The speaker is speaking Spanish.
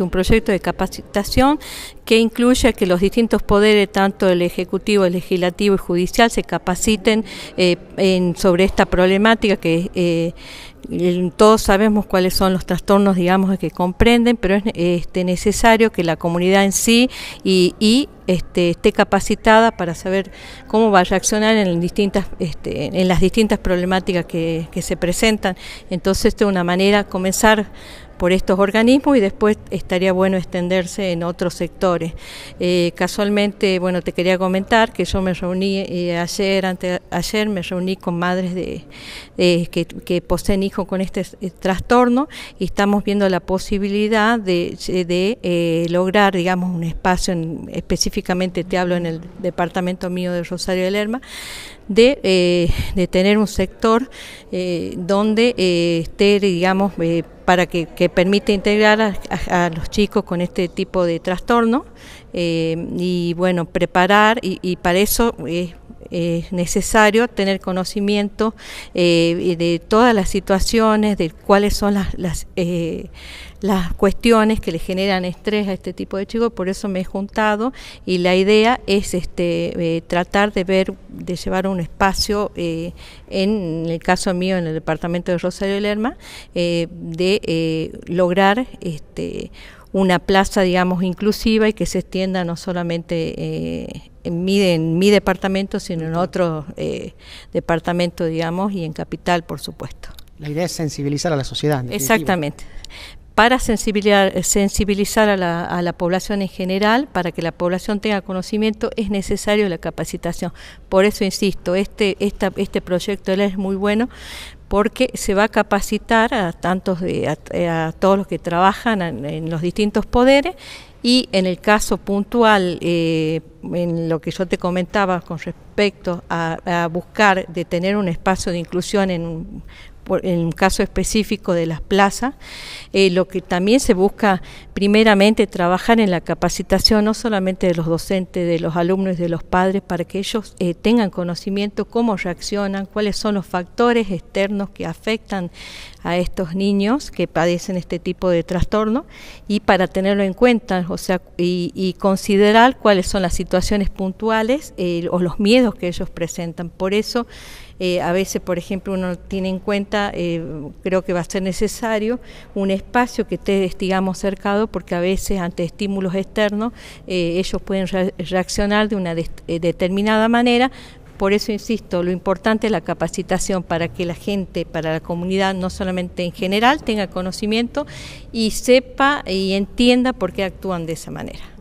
Un proyecto de capacitación que incluye que los distintos poderes, tanto el Ejecutivo, el Legislativo y Judicial, se capaciten eh, sobre esta problemática que eh, todos sabemos cuáles son los trastornos, digamos, que comprenden, pero es este, necesario que la comunidad en sí y, este, esté capacitada para saber cómo va a reaccionar en, distintas, este, en las distintas problemáticas que, se presentan. Entonces, esta es una manera comenzar por estos organismos y después estaría bueno extenderse en otros sectores. Eh, casualmente, bueno, te quería comentar que yo me reuní eh, ayer, ante, ayer me reuní con madres de, eh, que, que poseen con este eh, trastorno y estamos viendo la posibilidad de, eh, eh, lograr, digamos, un espacio, específicamente te hablo en el departamento mío de Rosario de Lerma, de, tener un sector donde esté, digamos, para que, permita permite integrar a, los chicos con este tipo de trastorno y bueno, preparar y, y para eso es es necesario tener conocimiento eh, de todas las situaciones, de cuáles son las, eh, las, cuestiones que le generan estrés a este tipo de chicos, por eso me he juntado y la idea es este, eh, tratar de ver, de llevar un espacio, en, el caso mío, en el departamento de Rosario Lerma, de lograr este, una plaza, digamos, inclusiva y que se extienda no solamente eh, en, mi, departamento, sino en otro eh, departamento, digamos, y en capital, por supuesto. La idea es sensibilizar a la sociedad. Exactamente. Para sensibilizar, sensibilizar a, la, población en general, para que la población tenga conocimiento, es necesario la capacitación. Por eso insisto, este, esta, este proyecto de es muy bueno, porque se va a capacitar a tantos a, todos los que trabajan en, los distintos poderes y en el caso puntual eh, en lo que yo te comentaba con respecto a, buscar de tener un espacio de inclusión en un en un caso específico de las plazas, eh, lo que también se busca primeramente trabajar en la capacitación no solamente de los docentes, de los alumnos y de los padres, para que ellos eh, tengan conocimiento cómo reaccionan, cuáles son los factores externos que afectan a estos niños que padecen este tipo de trastorno y para tenerlo en cuenta, o sea, y, considerar cuáles son las situaciones puntuales eh, o los miedos que ellos presentan. Por eso eh, a veces, por ejemplo, uno tiene en cuenta, eh, creo que va a ser necesario, un espacio que esté, digamos, cercado, porque a veces ante estímulos externos eh, ellos pueden reaccionar de una determinada manera, por eso insisto, lo importante es la capacitación para que la gente, para la comunidad, no solamente en general, tenga conocimiento y sepa y entienda por qué actúan de esa manera.